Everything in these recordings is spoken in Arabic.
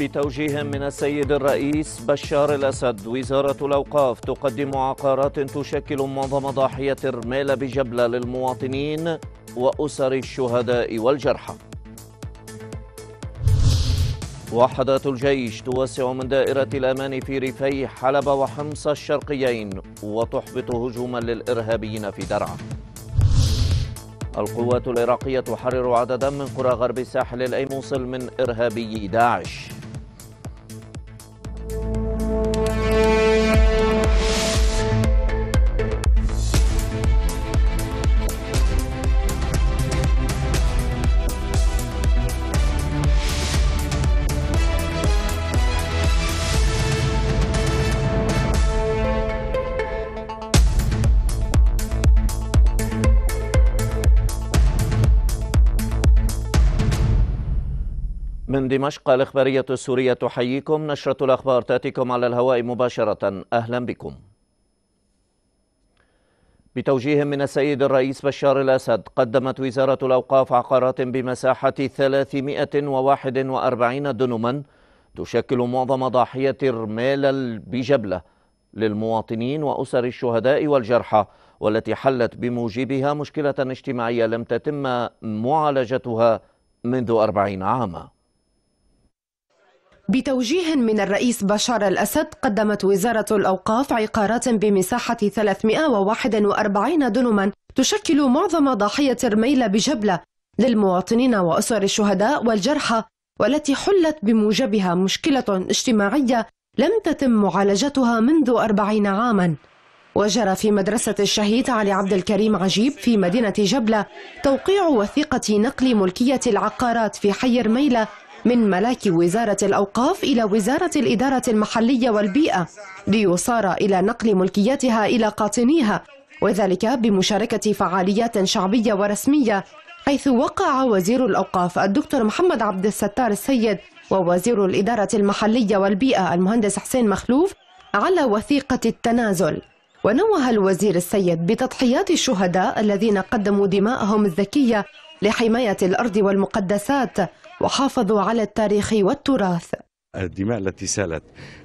بتوجيه من السيد الرئيس بشار الأسد وزارة الأوقاف تقدم عقارات تشكل معظم ضاحية رمال بجبلة للمواطنين وأسر الشهداء والجرحى وحدات الجيش توسع من دائرة الأمان في ريفي حلب وحمص الشرقيين وتحبط هجوما للإرهابيين في درعا القوات العراقية تحرر عددا من قرى غرب ساحل الأيموصل من إرهابي داعش من دمشق الإخبارية السورية تحييكم نشرة الأخبار تأتيكم على الهواء مباشرة أهلا بكم بتوجيه من السيد الرئيس بشار الأسد قدمت وزارة الأوقاف عقارات بمساحة 341 دنما تشكل معظم ضاحية الرمال بجبلة للمواطنين وأسر الشهداء والجرحى والتي حلت بموجبها مشكلة اجتماعية لم تتم معالجتها منذ أربعين عاماً بتوجيه من الرئيس بشار الأسد قدمت وزارة الأوقاف عقارات بمساحة 341 دنما تشكل معظم ضاحية رميلة بجبلة للمواطنين وأسر الشهداء والجرحى والتي حلت بموجبها مشكلة اجتماعية لم تتم معالجتها منذ أربعين عاماً وجرى في مدرسة الشهيد علي عبد الكريم عجيب في مدينة جبلة توقيع وثيقة نقل ملكية العقارات في حي رميلة من ملاك وزارة الأوقاف إلى وزارة الإدارة المحلية والبيئة ليصار إلى نقل ملكياتها إلى قاطنيها وذلك بمشاركة فعاليات شعبية ورسمية حيث وقع وزير الأوقاف الدكتور محمد عبد الستار السيد ووزير الإدارة المحلية والبيئة المهندس حسين مخلوف على وثيقة التنازل ونوه الوزير السيد بتضحيات الشهداء الذين قدموا دماءهم الذكية لحماية الأرض والمقدسات وحافظوا على التاريخ والتراث الدماء التي سالت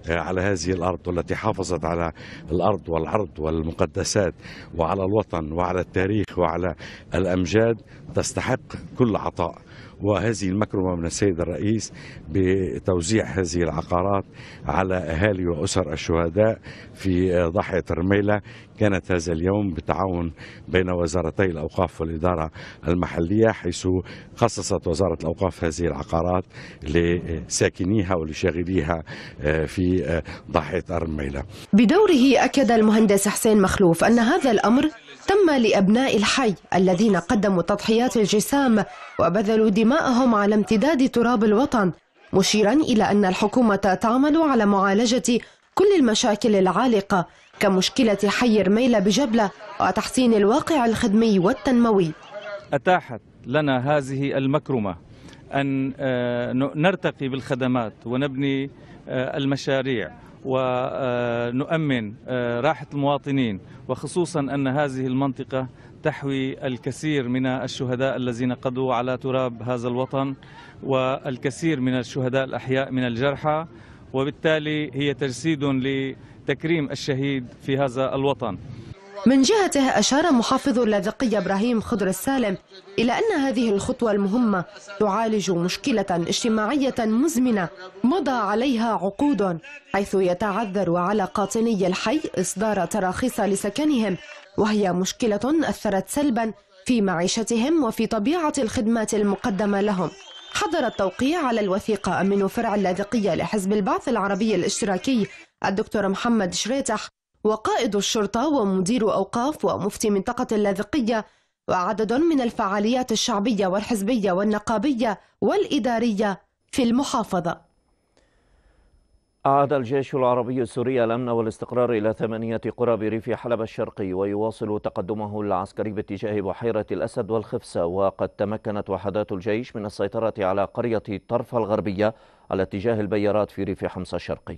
آه، على هذه الارض والتي حافظت على الارض والعرض والمقدسات وعلى الوطن وعلى التاريخ وعلى الامجاد تستحق كل عطاء وهذه المكرمة من السيد الرئيس بتوزيع هذه العقارات على أهالي وأسر الشهداء في ضاحية رميلة كانت هذا اليوم بتعاون بين وزارتي الأوقاف والإدارة المحلية حيث خصصت وزارة الأوقاف هذه العقارات لساكنيها ولشاغليها آه، في آه، ضاحية رميلة بدوره أكد المهندس حسين مخلوف أن هذا الأمر تم لأبناء الحي الذين قدموا تضحيات الجسام وبذلوا دماءهم على امتداد تراب الوطن مشيرا إلى أن الحكومة تعمل على معالجة كل المشاكل العالقة كمشكلة حي رميلة بجبلة وتحسين الواقع الخدمي والتنموي أتاحت لنا هذه المكرمة أن آه، نرتقي بالخدمات ونبني آه، المشاريع ونؤمن آه، راحة المواطنين وخصوصا أن هذه المنطقة تحوي الكثير من الشهداء الذين قضوا على تراب هذا الوطن والكثير من الشهداء الأحياء من الجرحى وبالتالي هي تجسيد لتكريم الشهيد في هذا الوطن من جهته أشار محافظ اللاذقية إبراهيم خضر السالم إلى أن هذه الخطوة المهمة تعالج مشكلة اجتماعية مزمنة مضى عليها عقود حيث يتعذر على قاطني الحي إصدار تراخيص لسكنهم وهي مشكلة أثرت سلبا في معيشتهم وفي طبيعة الخدمات المقدمة لهم حضر التوقيع على الوثيقة أمين فرع اللاذقية لحزب البعث العربي الاشتراكي الدكتور محمد شريتح وقائد الشرطة ومدير أوقاف ومفتي منطقة اللاذقية وعدد من الفعاليات الشعبية والحزبية والنقابية والإدارية في المحافظة أعاد الجيش العربي السوري الأمن والاستقرار إلى ثمانية قرى بريف حلب الشرقي ويواصل تقدمه العسكري باتجاه بحيرة الأسد والخفسة وقد تمكنت وحدات الجيش من السيطرة على قرية طرفة الغربية على اتجاه البيارات في ريف حمص الشرقي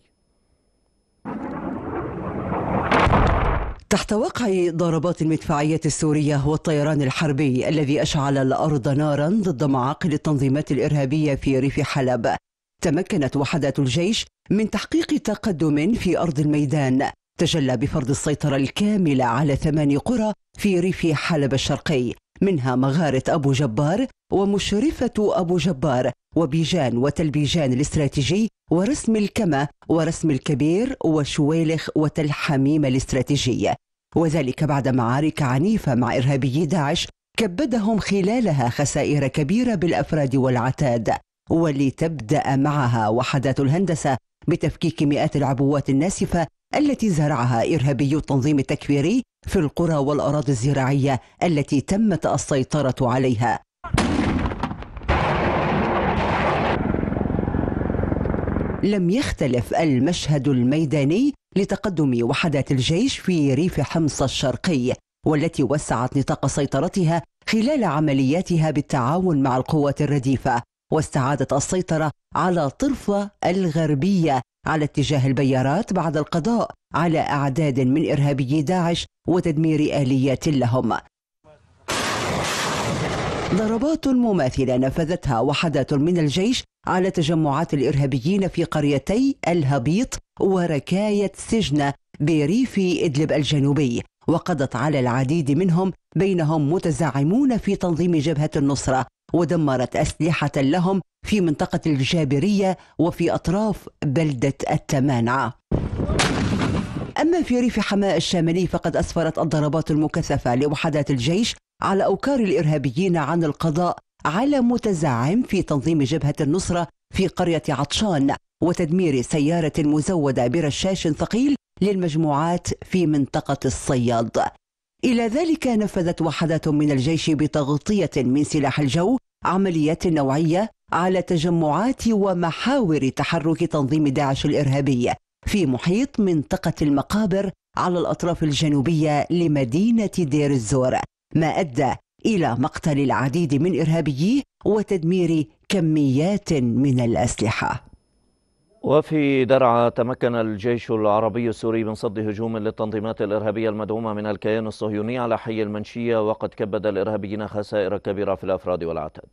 تحت وقع ضربات المدفعية السورية والطيران الحربي الذي أشعل الأرض نارا ضد معاقل التنظيمات الإرهابية في ريف حلب تمكنت وحدات الجيش من تحقيق تقدم في أرض الميدان تجلى بفرض السيطرة الكاملة على ثمان قرى في ريف حلب الشرقي منها مغارة أبو جبار ومشرفة أبو جبار وبيجان وتلبيجان الاستراتيجي ورسم الكما ورسم الكبير وشويلخ وتل حميم الاستراتيجي وذلك بعد معارك عنيفة مع إرهابي داعش كبدهم خلالها خسائر كبيرة بالأفراد والعتاد ولتبدأ معها وحدات الهندسة بتفكيك مئات العبوات الناسفة التي زرعها إرهابي التنظيم التكفيري في القرى والأراضي الزراعية التي تمت السيطرة عليها لم يختلف المشهد الميداني لتقدم وحدات الجيش في ريف حمص الشرقي والتي وسعت نطاق سيطرتها خلال عملياتها بالتعاون مع القوات الرديفه واستعادت السيطره على طرفه الغربيه على اتجاه البيارات بعد القضاء على اعداد من ارهابي داعش وتدمير اليات لهم ضربات مماثله نفذتها وحدات من الجيش على تجمعات الإرهابيين في قريتي الهبيط وركاية سجنة بريف إدلب الجنوبي وقضت على العديد منهم بينهم متزعمون في تنظيم جبهة النصرة ودمرت أسلحة لهم في منطقة الجابرية وفي أطراف بلدة التمانعة أما في ريف حماة الشمالي فقد أسفرت الضربات المكثفة لوحدات الجيش على أوكار الإرهابيين عن القضاء على متزعم في تنظيم جبهة النصرة في قرية عطشان وتدمير سيارة مزودة برشاش ثقيل للمجموعات في منطقة الصياد إلى ذلك نفذت وحدات من الجيش بتغطية من سلاح الجو عمليات نوعية على تجمعات ومحاور تحرك تنظيم داعش الإرهابي في محيط منطقة المقابر على الأطراف الجنوبية لمدينة دير الزور ما أدى إلى مقتل العديد من إرهابييه وتدمير كميات من الأسلحة وفي درعا تمكن الجيش العربي السوري من صد هجوم للتنظيمات الإرهابية المدعومة من الكيان الصهيوني على حي المنشية وقد كبد الإرهابيين خسائر كبيرة في الأفراد والعتاد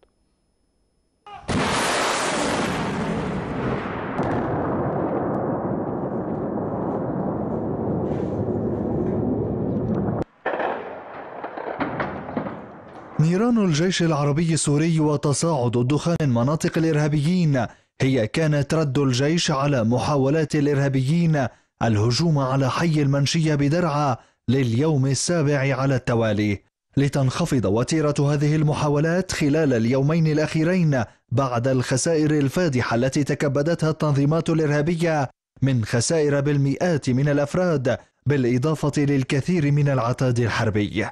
انهيران الجيش العربي السوري وتصاعد من مناطق الإرهابيين هي كانت رد الجيش على محاولات الإرهابيين الهجوم على حي المنشية بدرعا لليوم السابع على التوالي لتنخفض وتيرة هذه المحاولات خلال اليومين الأخيرين بعد الخسائر الفادحة التي تكبدتها التنظيمات الإرهابية من خسائر بالمئات من الأفراد بالإضافة للكثير من العتاد الحربي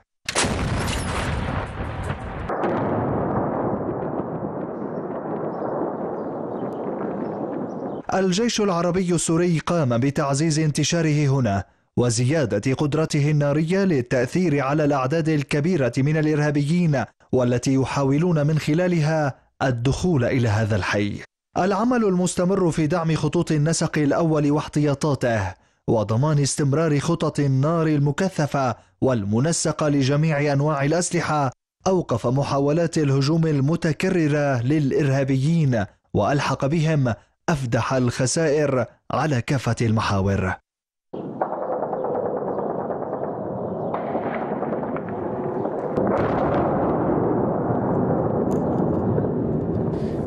الجيش العربي السوري قام بتعزيز انتشاره هنا وزيادة قدرته النارية للتأثير على الأعداد الكبيرة من الإرهابيين والتي يحاولون من خلالها الدخول إلى هذا الحي. العمل المستمر في دعم خطوط النسق الأول واحتياطاته وضمان استمرار خطط النار المكثفة والمنسقة لجميع أنواع الأسلحة أوقف محاولات الهجوم المتكررة للإرهابيين وألحق بهم أفدح الخسائر على كافة المحاور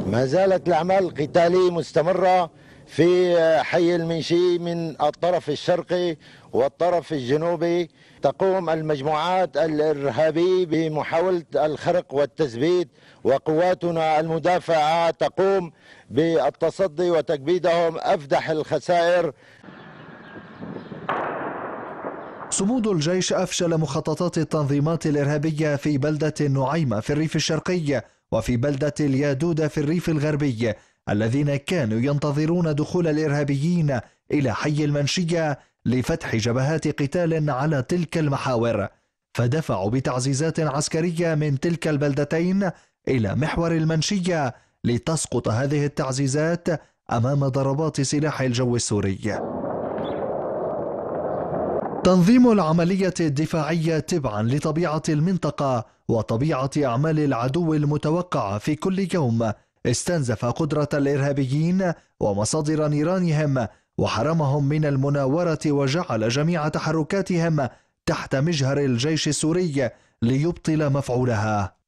ما زالت الأعمال القتالية مستمرة في حي المنشي من الطرف الشرقي والطرف الجنوبي تقوم المجموعات الإرهابية بمحاولة الخرق والتثبيت وقواتنا المدافعة تقوم بالتصدي وتكبيدهم أفدح الخسائر صمود الجيش أفشل مخططات التنظيمات الإرهابية في بلدة النعيمة في الريف الشرقي وفي بلدة اليادودة في الريف الغربي الذين كانوا ينتظرون دخول الإرهابيين إلى حي المنشية لفتح جبهات قتال على تلك المحاور فدفعوا بتعزيزات عسكرية من تلك البلدتين إلى محور المنشية لتسقط هذه التعزيزات أمام ضربات سلاح الجو السوري تنظيم العملية الدفاعية تبعا لطبيعة المنطقة وطبيعة أعمال العدو المتوقعة في كل يوم استنزف قدرة الإرهابيين ومصادر نيرانهم وحرمهم من المناورة وجعل جميع تحركاتهم تحت مجهر الجيش السوري ليبطل مفعولها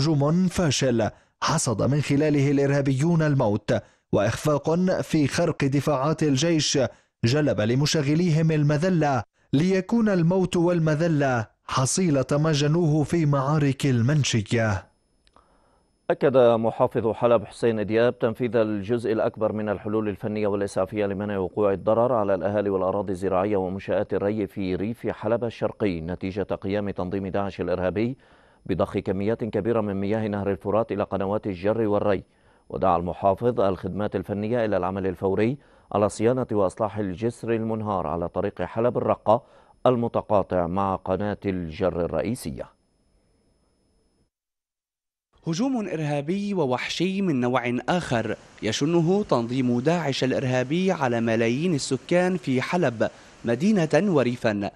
هجوم فاشل حصد من خلاله الارهابيون الموت واخفاق في خرق دفاعات الجيش جلب لمشغليهم المذله ليكون الموت والمذله حصيله ما جنوه في معارك المنشيه أكد محافظ حلب حسين دياب تنفيذ الجزء الأكبر من الحلول الفنية والإسعافية لمنع وقوع الضرر على الأهالي والأراضي الزراعية ومنشآت الري في ريف حلب الشرقي نتيجة قيام تنظيم داعش الإرهابي بضخ كميات كبيرة من مياه نهر الفرات إلى قنوات الجر والري ودعا المحافظ الخدمات الفنية إلى العمل الفوري على صيانة وإصلاح الجسر المنهار على طريق حلب الرقة المتقاطع مع قناة الجر الرئيسية هجوم إرهابي ووحشي من نوع آخر يشنه تنظيم داعش الإرهابي على ملايين السكان في حلب مدينة وريفا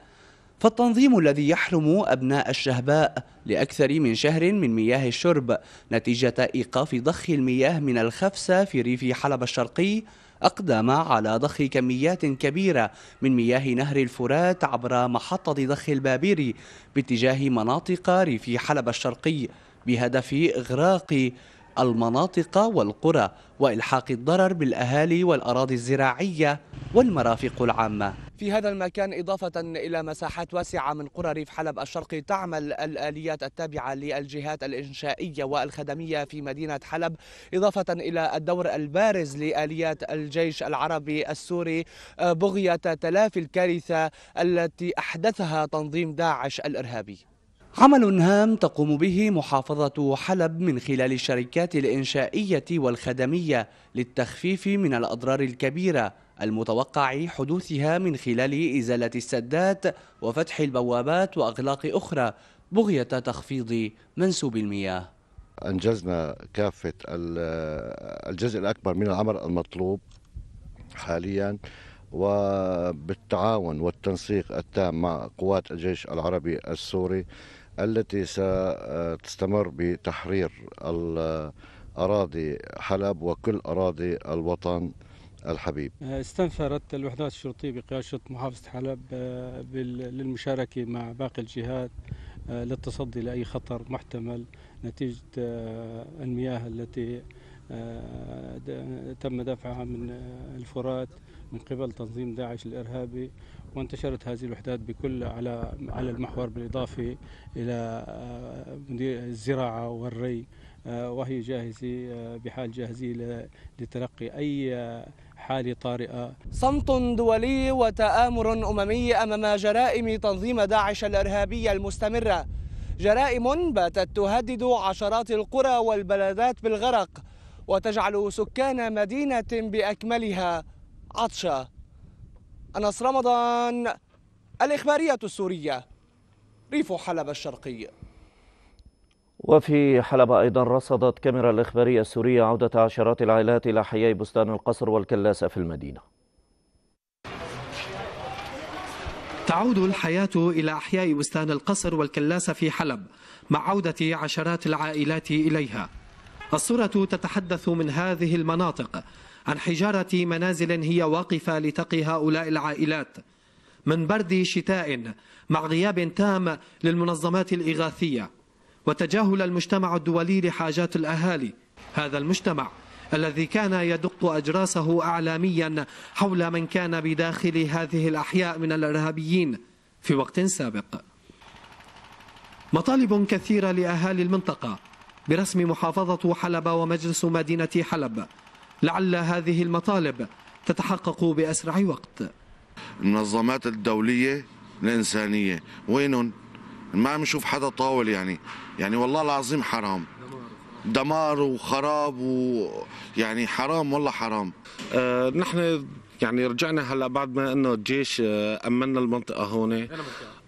فالتنظيم الذي يحرم أبناء الشهباء لأكثر من شهر من مياه الشرب نتيجة إيقاف ضخ المياه من الخفسة في ريف حلب الشرقي أقدم على ضخ كميات كبيرة من مياه نهر الفرات عبر محطة ضخ البابيري باتجاه مناطق ريف حلب الشرقي بهدف إغراق المناطق والقرى وإلحاق الضرر بالأهالي والأراضي الزراعية والمرافق العامة في هذا المكان إضافة إلى مساحات واسعة من قرى ريف حلب الشرقي تعمل الآليات التابعة للجهات الإنشائية والخدمية في مدينة حلب إضافة إلى الدور البارز لآليات الجيش العربي السوري آه، بغية تلافي الكارثة التي أحدثها تنظيم داعش الإرهابي عمل هام تقوم به محافظة حلب من خلال الشركات الإنشائية والخدمية للتخفيف من الأضرار الكبيرة المتوقع حدوثها من خلال إزالة السدات وفتح البوابات وأغلاق أخرى بغية تخفيض منسوب المياه أنجزنا كافة الجزء الأكبر من العمل المطلوب حالياً وبالتعاون والتنسيق التام مع قوات الجيش العربي السوري التي ستستمر بتحرير الأراضي حلب وكل أراضي الوطن الحبيب استنفرت الوحدات الشرطية بقيادة محافظة حلب آه، للمشاركة مع باقي الجهات آه، للتصدي لأي خطر محتمل نتيجة آه، المياه التي تم دفعها من الفرات من قبل تنظيم داعش الإرهابي وانتشرت هذه الوحدات بكل على على المحور بالاضافه الى آه، مدير الزراعه والري آه، وهي جاهزه آه، بحال جاهزه لتلقي اي حالة طارئة صمت دولي وتآمر أممي أمام جرائم تنظيم داعش الإرهابية المستمرة جرائم باتت تهدد عشرات القرى والبلدات بالغرق وتجعل سكان مدينة بأكملها عطشة أنس رمضان الإخبارية السورية ريف حلب الشرقي وفي حلب أيضا رصدت كاميرا الإخبارية السورية عودة عشرات العائلات إلى حياء بستان القصر والكلاسة في المدينة تعود الحياة إلى أحياء بستان القصر والكلاسة في حلب مع عودة عشرات العائلات إليها الصورة تتحدث من هذه المناطق عن حجارة منازل هي واقفة لتقي هؤلاء العائلات من برد شتاء مع غياب تام للمنظمات الإغاثية وتجاهل المجتمع الدولي لحاجات الأهالي هذا المجتمع الذي كان يدق أجراسه أعلاميا حول من كان بداخل هذه الأحياء من الإرهابيين في وقت سابق مطالب كثيرة لأهالي المنطقة برسم محافظة حلب ومجلس مدينة حلب لعل هذه المطالب تتحقق بأسرع وقت المنظمات الدولية الإنسانية وينهم ما عم نشوف حدا طاول يعني يعني والله العظيم حرام دمار وخراب ويعني حرام والله حرام أه نحن يعني رجعنا هلا بعد ما انه الجيش آه، امنا المنطقه هون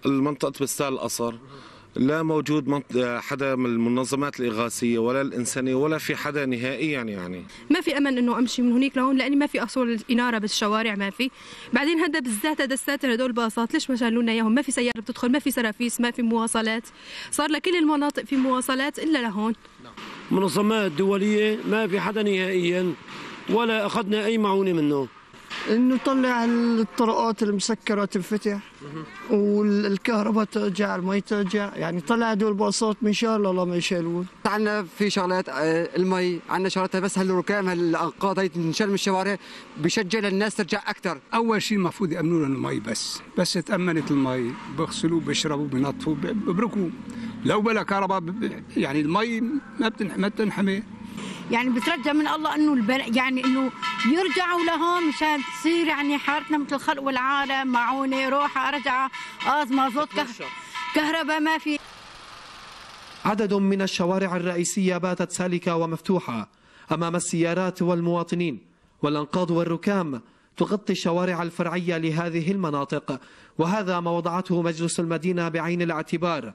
المنطقه بستان القصر لا موجود حدا من المنظمات الإغاثية ولا الإنسانية ولا في حدا نهائيا يعني ما في أمل إنه أمشي من هناك لهون لأني ما في أصول إنارة بالشوارع ما في بعدين هذا بالذات هذا الساتر هدول الباصات ليش ما شالوا لنا إياهم ما في سيارة بتدخل ما في سرافيس ما في مواصلات صار لكل المناطق في مواصلات إلا لهون منظمات دولية ما في حدا نهائيا ولا أخذنا أي معونة منه انه طلع الطرقات المسكره تنفتح والكهرباء ترجع المي ترجع يعني طلع دول الباصات من شهر لله ما يشيلون عندنا في شغلات آه، المي عندنا شغلات بس هالركام هالانقاض هي تنشال من الشوارع بشجع للناس ترجع اكثر اول شيء المفروض يامنوا لنا المي بس بس تامنت المي بغسلوا بيشربوا بينظفوا ببركوا لو بلا كهرباء يعني المي ما بتنحمي يعني بترجى من الله انه البر... يعني انه يرجعوا لهون مشان تصير يعني حارتنا مثل الخلق والعالم معونه روحه رجعه ازمه مازوت كه... كهرباء ما في عدد من الشوارع الرئيسيه باتت سالكه ومفتوحه امام السيارات والمواطنين والانقاض والركام تغطي الشوارع الفرعيه لهذه المناطق وهذا ما وضعته مجلس المدينه بعين الاعتبار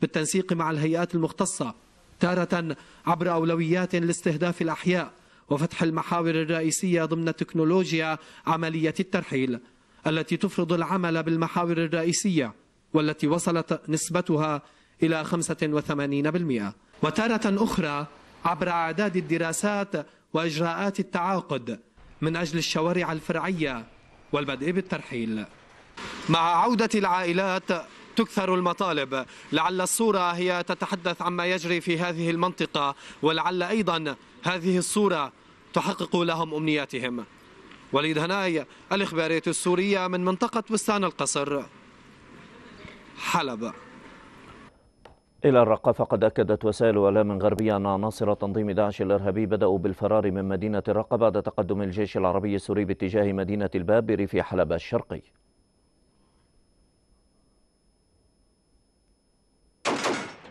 بالتنسيق مع الهيئات المختصه تارة عبر أولويات لاستهداف الأحياء وفتح المحاور الرئيسية ضمن تكنولوجيا عملية الترحيل التي تفرض العمل بالمحاور الرئيسية والتي وصلت نسبتها إلى 85% وتارة أخرى عبر أعداد الدراسات وإجراءات التعاقد من أجل الشوارع الفرعية والبدء بالترحيل مع عودة العائلات تكثر المطالب لعل الصورة هي تتحدث عما يجري في هذه المنطقة ولعل أيضا هذه الصورة تحقق لهم أمنياتهم وليد هناي الإخبارية السورية من منطقة بستان القصر حلب إلى الرقة فقد أكدت وسائل إعلام غربية أن عناصر تنظيم داعش الإرهابي بدأوا بالفرار من مدينة الرقة بعد تقدم الجيش العربي السوري باتجاه مدينة الباب بريف حلب الشرقي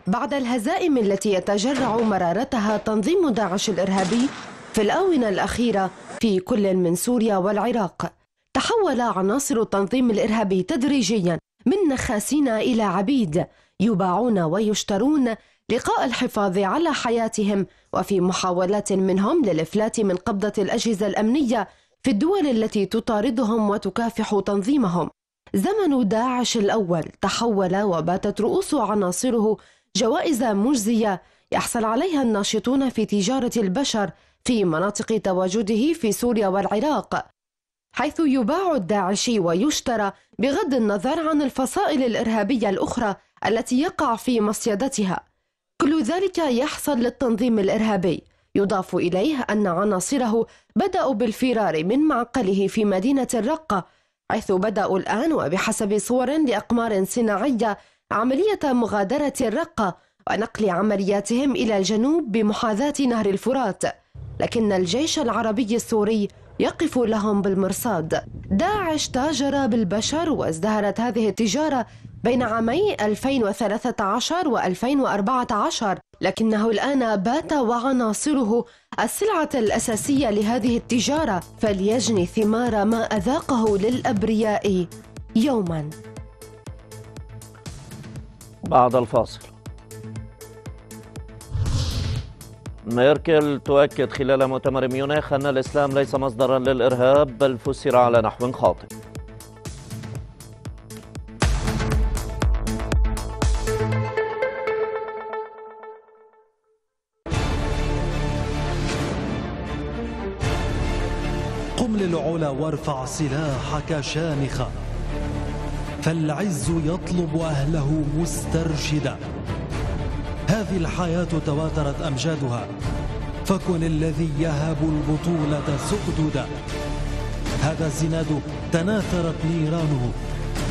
بعد الهزائم التي يتجرع مرارتها تنظيم داعش الإرهابي في الآونة الأخيرة في كل من سوريا والعراق تحول عناصر التنظيم الإرهابي تدريجيا من نخاسين إلى عبيد يباعون ويشترون لقاء الحفاظ على حياتهم وفي محاولات منهم للإفلات من قبضة الأجهزة الأمنية في الدول التي تطاردهم وتكافح تنظيمهم زمن داعش الأول تحول وباتت رؤوس عناصره جوائز مجزية يحصل عليها الناشطون في تجارة البشر في مناطق تواجده في سوريا والعراق حيث يباع الداعشي ويشترى بغض النظر عن الفصائل الإرهابية الأخرى التي يقع في مصيدتها كل ذلك يحصل للتنظيم الإرهابي يضاف إليه أن عناصره بدأوا بالفرار من معقله في مدينة الرقة حيث بدأوا الآن وبحسب صور لأقمار صناعية عملية مغادرة الرقة ونقل عملياتهم إلى الجنوب بمحاذاة نهر الفرات لكن الجيش العربي السوري يقف لهم بالمرصاد داعش تاجر بالبشر وازدهرت هذه التجارة بين عامي 2013 و 2014 لكنه الآن بات وعناصره السلعة الأساسية لهذه التجارة فليجني ثمار ما أذاقه للأبرياء يوماً بعد الفاصل ميركل تؤكد خلال مؤتمر ميونخ أن الإسلام ليس مصدرا للإرهاب بل فسر على نحو خاطئ قم للعلا وارفع سلاحك شامخاً فالعز يطلب أهله مسترشدا هذه الحياة تواترت أمجادها فكن الذي يهب البطولة سؤددا هذا الزناد تناثرت نيرانه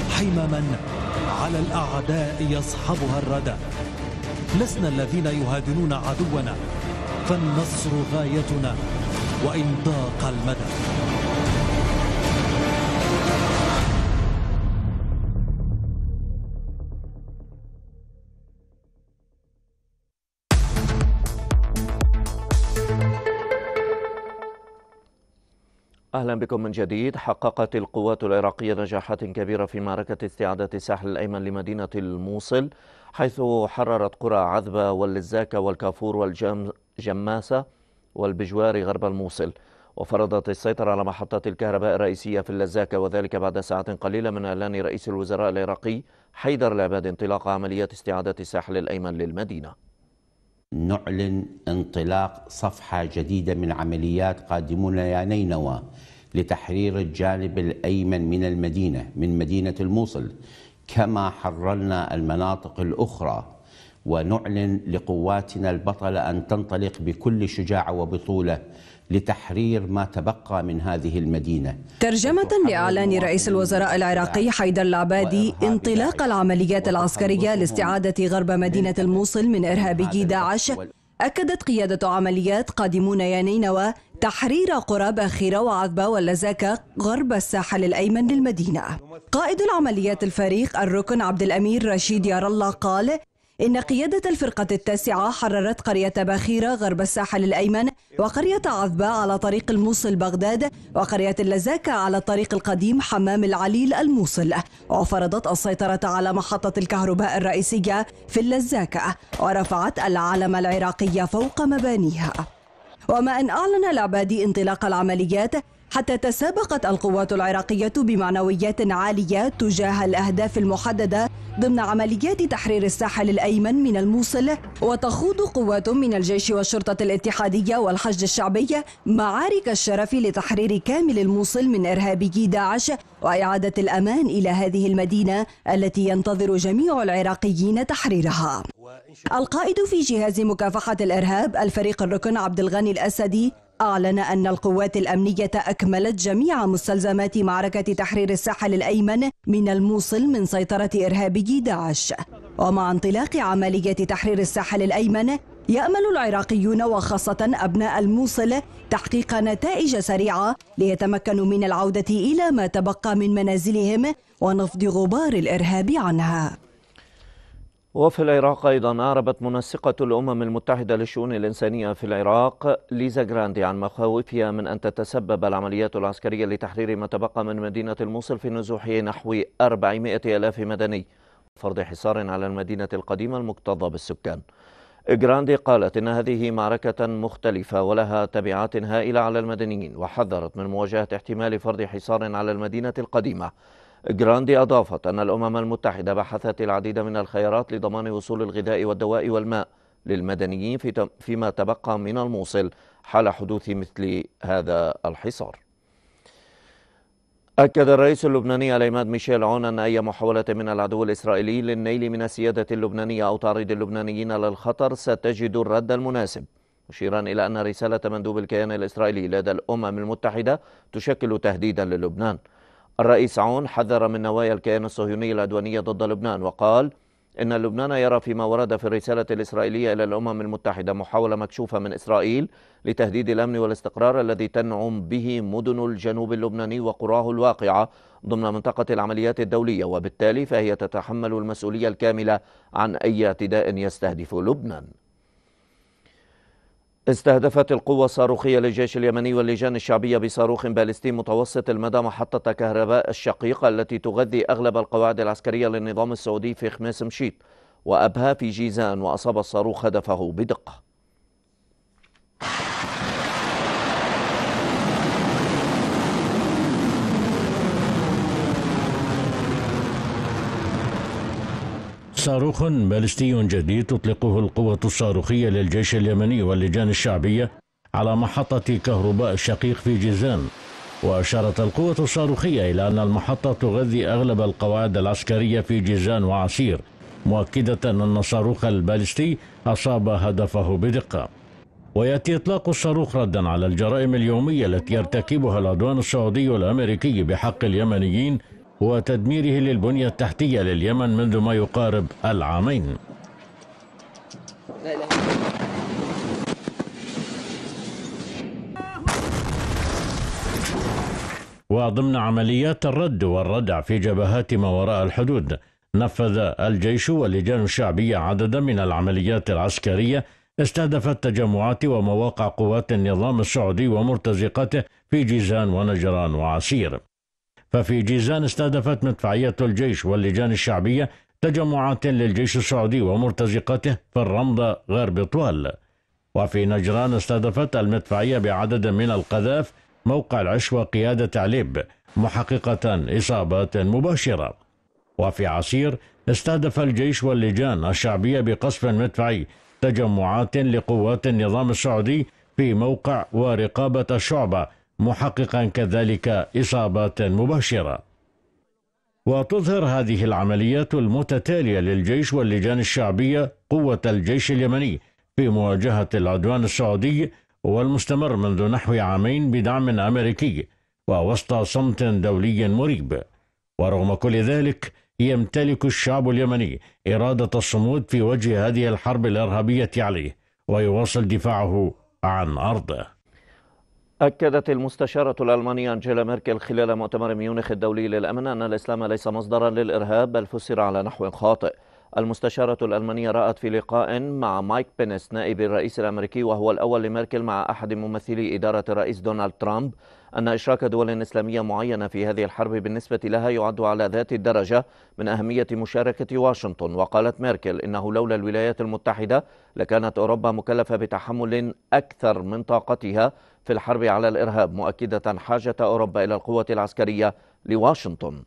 حمما على الأعداء يصحبها الردى لسنا الذين يهادنون عدونا فالنصر غايتنا وإن ضاق المدى أهلا بكم من جديد حققت القوات العراقية نجاحات كبيرة في معركة استعادة الساحل الأيمن لمدينة الموصل حيث حررت قرى عذبة واللزاكة والكافور والجماسة والبجوار غرب الموصل وفرضت السيطرة على محطات الكهرباء الرئيسية في اللزاكة وذلك بعد ساعة قليلة من إعلان رئيس الوزراء العراقي حيدر العباد انطلاق عمليات استعادة الساحل الأيمن للمدينة نعلن انطلاق صفحة جديدة من عمليات قادمون يا نينوى لتحرير الجانب الأيمن من المدينة من مدينة الموصل كما حررنا المناطق الأخرى ونعلن لقواتنا البطلة أن تنطلق بكل شجاعة وبطولة لتحرير ما تبقى من هذه المدينة ترجمة لإعلان رئيس الوزراء العراقي حيدر العبادي انطلاق العمليات العسكرية لاستعادة غرب مدينة الموصل من إرهابي داعش أكدت قيادة عمليات قادمون يا نينوى تحرير قرى باخرة وعذبة واللزاكة غرب الساحل الأيمن للمدينة قائد العمليات الفريق الركن عبد الأمير رشيد يار الله قال إن قيادة الفرقة التاسعة حررت قرية باخيرة غرب الساحل الأيمن وقرية عذبة على طريق الموصل بغداد وقرية اللزاكة على الطريق القديم حمام العليل الموصل وفرضت السيطرة على محطة الكهرباء الرئيسية في اللزاكة ورفعت العلم العراقي فوق مبانيها وما أن أعلن العبادي انطلاق العمليات حتى تسابقت القوات العراقية بمعنويات عالية تجاه الأهداف المحددة ضمن عمليات تحرير الساحل الأيمن من الموصل وتخوض قوات من الجيش والشرطة الاتحادية والحشد الشعبي معارك الشرف لتحرير كامل الموصل من إرهابي داعش وإعادة الأمان إلى هذه المدينة التي ينتظر جميع العراقيين تحريرها القائد في جهاز مكافحة الإرهاب الفريق الركن عبد الغني الأسدي أعلن أن القوات الأمنية أكملت جميع مستلزمات معركة تحرير الساحل الأيمن من الموصل من سيطرة إرهابي داعش ومع انطلاق عملية تحرير الساحل الأيمن يأمل العراقيون وخاصة أبناء الموصل تحقيق نتائج سريعة ليتمكنوا من العودة إلى ما تبقى من منازلهم ونفض غبار الإرهاب عنها وفي العراق أيضا أعربت منسقة الأمم المتحدة للشؤون الإنسانية في العراق ليزا جراندي عن مخاوفها من أن تتسبب العمليات العسكرية لتحرير ما تبقى من مدينة الموصل في نزوح نحو 400 ألاف مدني وفرض حصار على المدينة القديمة المكتظة بالسكان جراندي قالت إن هذه معركة مختلفة ولها تبعات هائلة على المدنيين وحذرت من مواجهة احتمال فرض حصار على المدينة القديمة جراندي أضافت أن الأمم المتحدة بحثت العديد من الخيارات لضمان وصول الغذاء والدواء والماء للمدنيين في فيما تبقى من الموصل حال حدوث مثل هذا الحصار أكد الرئيس اللبناني العماد ميشيل عون أن أي محاولة من العدو الإسرائيلي للنيل من السيادة اللبنانية أو تعريض اللبنانيين للخطر ستجد الرد المناسب مشيرا إلى أن رسالة مندوب الكيان الإسرائيلي لدى الأمم المتحدة تشكل تهديدا للبنان الرئيس عون حذر من نوايا الكيان الصهيوني العدوانية ضد لبنان وقال إن لبنان يرى فيما ورد في الرسالة الإسرائيلية إلى الأمم المتحدة محاولة مكشوفة من إسرائيل لتهديد الأمن والاستقرار الذي تنعم به مدن الجنوب اللبناني وقراه الواقعة ضمن منطقة العمليات الدولية وبالتالي فهي تتحمل المسؤولية الكاملة عن أي اعتداء يستهدف لبنان استهدفت القوة الصاروخية للجيش اليمني واللجان الشعبية بصاروخ باليستي متوسط المدى محطة كهرباء الشقيقة التي تغذي أغلب القواعد العسكرية للنظام السعودي في خميس مشيط وأبها في جيزان وأصاب الصاروخ هدفه بدقة صاروخ باليستي جديد تطلقه القوة الصاروخية للجيش اليمني واللجان الشعبية على محطة كهرباء الشقيق في جيزان وأشارت القوة الصاروخية إلى أن المحطة تغذي أغلب القواعد العسكرية في جيزان وعسير مؤكدة أن الصاروخ الباليستي أصاب هدفه بدقة ويأتي إطلاق الصاروخ ردا على الجرائم اليومية التي يرتكبها العدوان السعودي الأمريكي بحق اليمنيين وتدميره للبنية التحتية لليمن منذ ما يقارب العامين وضمن عمليات الرد والردع في جبهات ما وراء الحدود نفذ الجيش واللجان الشعبية عددا من العمليات العسكرية استهدفت تجمعات ومواقع قوات النظام السعودي ومرتزقته في جيزان ونجران وعسير ففي جيزان استهدفت مدفعية الجيش واللجان الشعبية تجمعات للجيش السعودي ومرتزقته في الرمضة غرب طوال وفي نجران استهدفت المدفعية بعدد من القذاف موقع العش وقيادة عليب محققة إصابات مباشرة وفي عسير استهدف الجيش واللجان الشعبية بقصف مدفعي تجمعات لقوات النظام السعودي في موقع ورقابة الشعبة محققا كذلك إصابات مباشرة وتظهر هذه العمليات المتتالية للجيش واللجان الشعبية قوة الجيش اليمني في مواجهة العدوان السعودي والمستمر منذ نحو عامين بدعم أمريكي ووسط صمت دولي مريب ورغم كل ذلك يمتلك الشعب اليمني إرادة الصمود في وجه هذه الحرب الإرهابية عليه ويواصل دفاعه عن أرضه أكدت المستشارة الألمانية أنجيلا ميركل خلال مؤتمر ميونخ الدولي للأمن أن الإسلام ليس مصدرا للإرهاب بل فسر على نحو خاطئ المستشارة الألمانية رأت في لقاء مع مايك بينس نائب الرئيس الأمريكي وهو الأول لميركل مع أحد ممثلي إدارة الرئيس دونالد ترامب أن إشراك دول إسلامية معينة في هذه الحرب بالنسبة لها يعد على ذات الدرجة من أهمية مشاركة واشنطن وقالت ميركل إنه لولا الولايات المتحدة لكانت أوروبا مكلفة بتحمل أكثر من طاقتها في الحرب على الإرهاب مؤكدة حاجة أوروبا إلى القوة العسكرية لواشنطن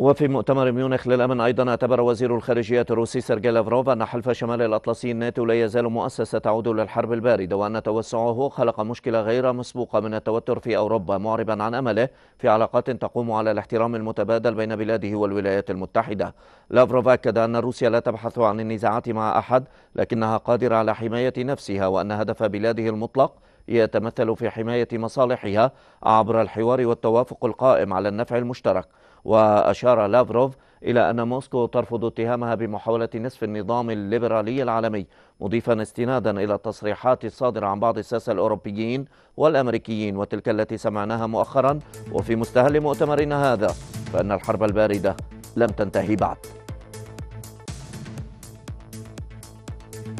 وفي مؤتمر ميونخ للأمن أيضا اعتبر وزير الخارجية الروسي سيرجي لافروف أن حلف شمال الأطلسي الناتو لا يزال مؤسسة تعود للحرب الباردة وأن توسعه خلق مشكلة غير مسبوقة من التوتر في أوروبا معربا عن أمله في علاقات تقوم على الاحترام المتبادل بين بلاده والولايات المتحدة لافروف أكد أن روسيا لا تبحث عن النزاعات مع أحد لكنها قادرة على حماية نفسها وأن هدف بلاده المطلق يتمثل في حماية مصالحها عبر الحوار والتوافق القائم على النفع المشترك وأشار لافروف إلى أن موسكو ترفض اتهامها بمحاولة نصف النظام الليبرالي العالمي مضيفا استنادا إلى التصريحات الصادرة عن بعض الساسة الأوروبيين والأمريكيين وتلك التي سمعناها مؤخرا وفي مستهل مؤتمرنا هذا فأن الحرب الباردة لم تنتهي بعد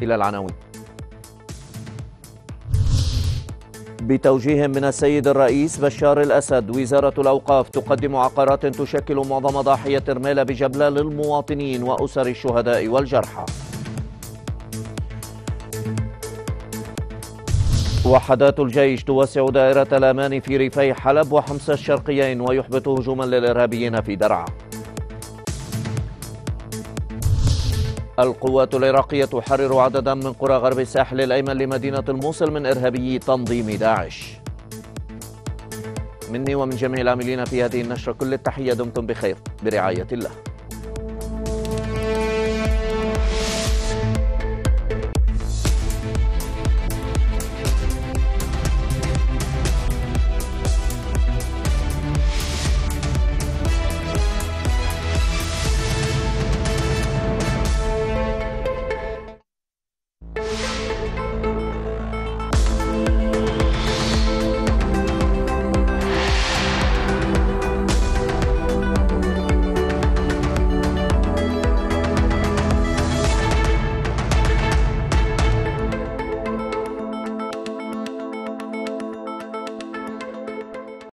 إلى العناوين بتوجيه من السيد الرئيس بشار الأسد وزارة الأوقاف تقدم عقارات تشكل معظم ضاحية رمالة بجبلة للمواطنين وأسر الشهداء والجرحى وحدات الجيش توسع دائرة الأمان في ريفي حلب وحمص الشرقيين ويحبط هجوما للإرهابيين في درعا القوات العراقية تحرر عددا من قرى غرب الساحل الأيمن لمدينة الموصل من إرهابي تنظيم داعش مني ومن جميع العاملين في هذه النشرة كل التحية دمتم بخير برعاية الله